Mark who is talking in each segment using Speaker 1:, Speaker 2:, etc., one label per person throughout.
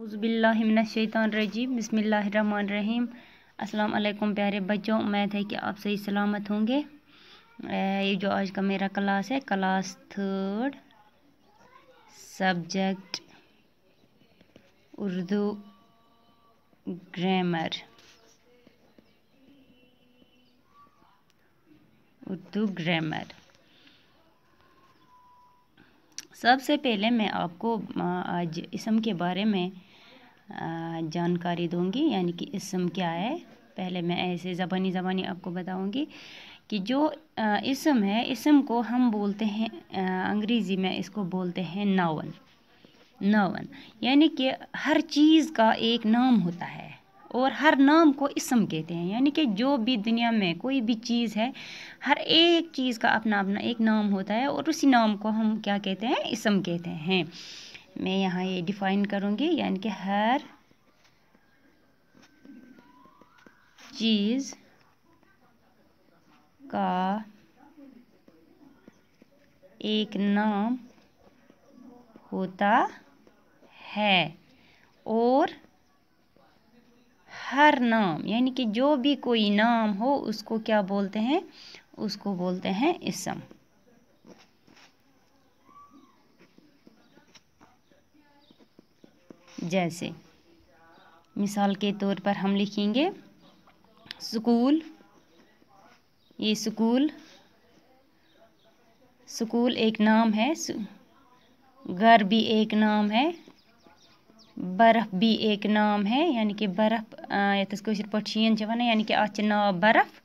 Speaker 1: उज़बिल्लाशैतरजीम बसमीम अल्लाम प्यारे बच्चों उम्मीद है कि आप सही सलामत होंगे ये जो आज का मेरा क्लास है class third subject Urdu grammar Urdu grammar सबसे पहले मैं आपको आज इसम के बारे में जानकारी दूंगी यानी कि इसम क्या है पहले मैं ऐसे ज़बानी ज़बानी आपको बताऊंगी कि जो इसम है इसम को हम बोलते हैं अंग्रेज़ी में इसको बोलते हैं नावन नावन यानी कि हर चीज़ का एक नाम होता है और हर नाम को इसम कहते हैं यानी कि जो भी दुनिया में कोई भी चीज़ है हर एक चीज़ का अपना अपना एक नाम होता है और उसी नाम को हम क्या कहते हैं इसम कहते हैं मैं यहाँ ये डिफाइन करूँगी यानी कि हर चीज़ का एक नाम होता है और हर नाम यानी कि जो भी कोई नाम हो उसको क्या बोलते हैं उसको बोलते हैं इसम जैसे मिसाल के तौर पर हम लिखेंगे स्कूल ये स्कूल स्कूल एक नाम है घर भी एक नाम है बर्फ़ भी एक नाम है यानी कि बर्फ़ ये पे वन यानी कि अत ना बर्फ़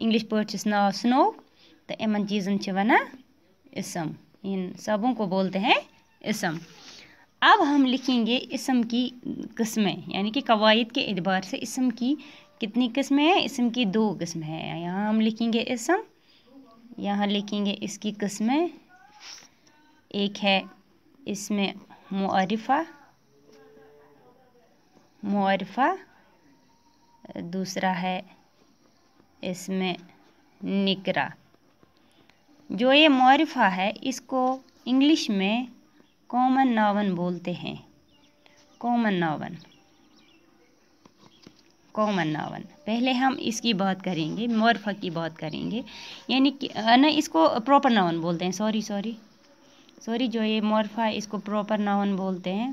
Speaker 1: इंग्लिश पे नाव स्नो तो इन चीज़न वन इसम इन सबों को बोलते हैं इसम अब हम लिखेंगे इसम की किस्में यानी कि कवायद के एतबार से इसम की कितनी किस्में हैं इसम की दो किस्में हैं यहाँ हम लिखेंगे इसम यहाँ लिखेंगे इसकी किस्में एक है इसमें मुआरफ़ा मुआरफ़ा दूसरा है इसमें निकरा जो ये मुआरफ़ा है इसको इंग्लिश में कॉमन नावन बोलते हैं कॉमन नावन कॉमन नावन पहले हम इसकी बात करेंगे मर्फ की बात करेंगे यानी कि ना इसको प्रॉपर नावन बोलते हैं सॉरी सॉरी सॉरी जो ये मोरफा है इसको प्रॉपर नावन बोलते हैं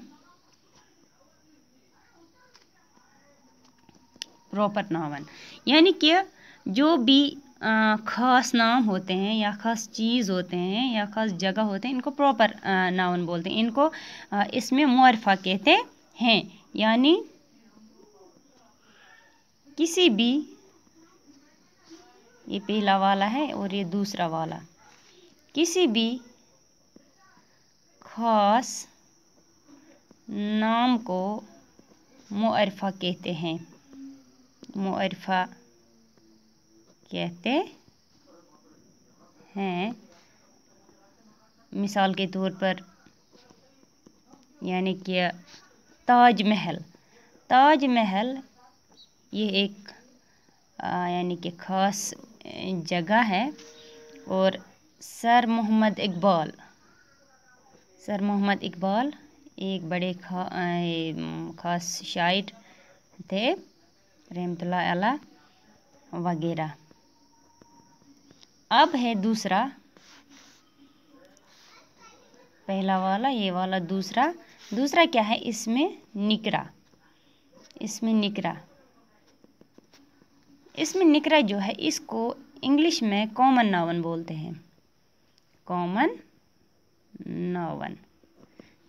Speaker 1: प्रॉपर नावन यानी कि जो भी ख़ास नाम होते हैं या ख़ास चीज़ होते हैं या ख़ास जगह होते हैं इनको प्रॉपर नाउन बोलते हैं इनको इसमें मुआरफा कहते हैं यानी किसी भी ये पहला वाला है और ये दूसरा वाला किसी भी ख़ास नाम को मरफा कहते हैं मरफा कहते हैं मिसाल के तौर पर यानी कि ताजमहल ताजमहल ये एक यानी कि ख़ास जगह है और सर मोहम्मद इकबाल सर मोहम्मद इकबाल एक बड़े खा ख़ास शायर थे रहमत वगैरह अब है दूसरा पहला वाला ये वाला दूसरा दूसरा क्या है इसमें निकरा इसमें निकरा इसमें निकरा जो है इसको इंग्लिश में कॉमन नावन बोलते हैं कॉमन नावन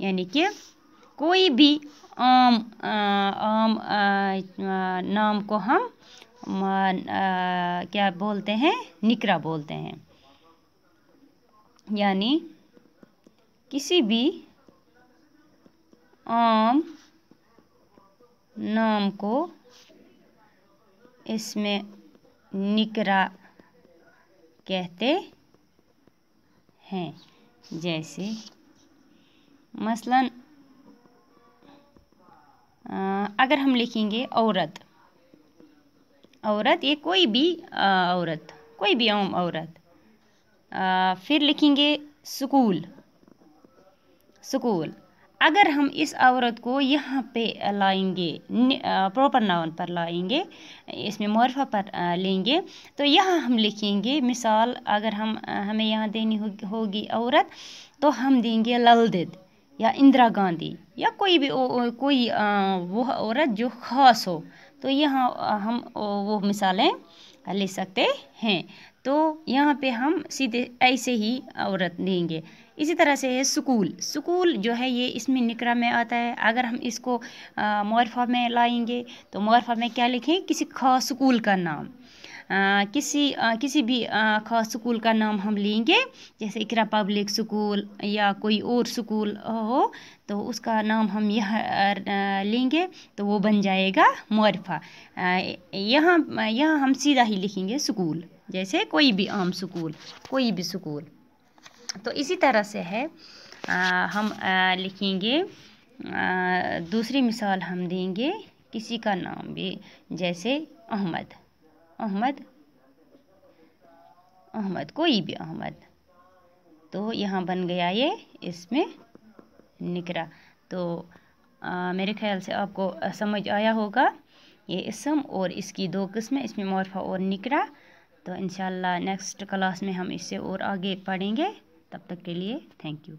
Speaker 1: यानी कि कोई भी आम आ, आम आ, नाम को हम क्या बोलते हैं निकरा बोलते हैं यानी किसी भी आम नाम को इसमें निकरा कहते हैं जैसे मसलन अगर हम लिखेंगे औरत औरत ये कोई भी औरत कोई भी औरत फिर लिखेंगे स्कूल स्कूल अगर हम इस औरत को यहाँ पे लाएंगे प्रॉपर नाउन पर लाएंगे इसमें मुआरफा पर लेंगे तो यहाँ हम लिखेंगे मिसाल अगर हम हमें यहाँ देनी हो, होगी औरत तो हम देंगे ललदिद या इंदिरा गांधी या कोई भी ओ, कोई आ, वो औरत जो ख़ास हो तो यहाँ हम वो मिसालें ले सकते हैं तो यहाँ पे हम सीधे ऐसे ही औरत देंगे इसी तरह से है सुकूल सुकूल जो है ये इसमें निकरा में आता है अगर हम इसको मोरफा में लाएंगे तो मोरफा में क्या लिखें किसी खास स्कूल का नाम किसी किसी भी ख़ास स्कूल का नाम हम लेंगे जैसे इकरा पब्लिक स्कूल या कोई और स्कूल हो तो उसका नाम हम यहाँ लेंगे तो वो बन जाएगा मुआरफा यहाँ यहाँ हम सीधा ही लिखेंगे स्कूल जैसे कोई भी आम स्कूल कोई भी स्कूल तो इसी तरह से है आ, हम आ, लिखेंगे आ, दूसरी मिसाल हम देंगे किसी का नाम भी जैसे अहमद अहमद अहमद कोई भी अहमद तो यहाँ बन गया ये इसमें निकरा तो आ, मेरे ख्याल से आपको समझ आया होगा ये इसम और इसकी दो किस्में इसमें मोरफा और निकरा तो इन नेक्स्ट क्लास में हम इससे और आगे पढ़ेंगे तब तक के लिए थैंक यू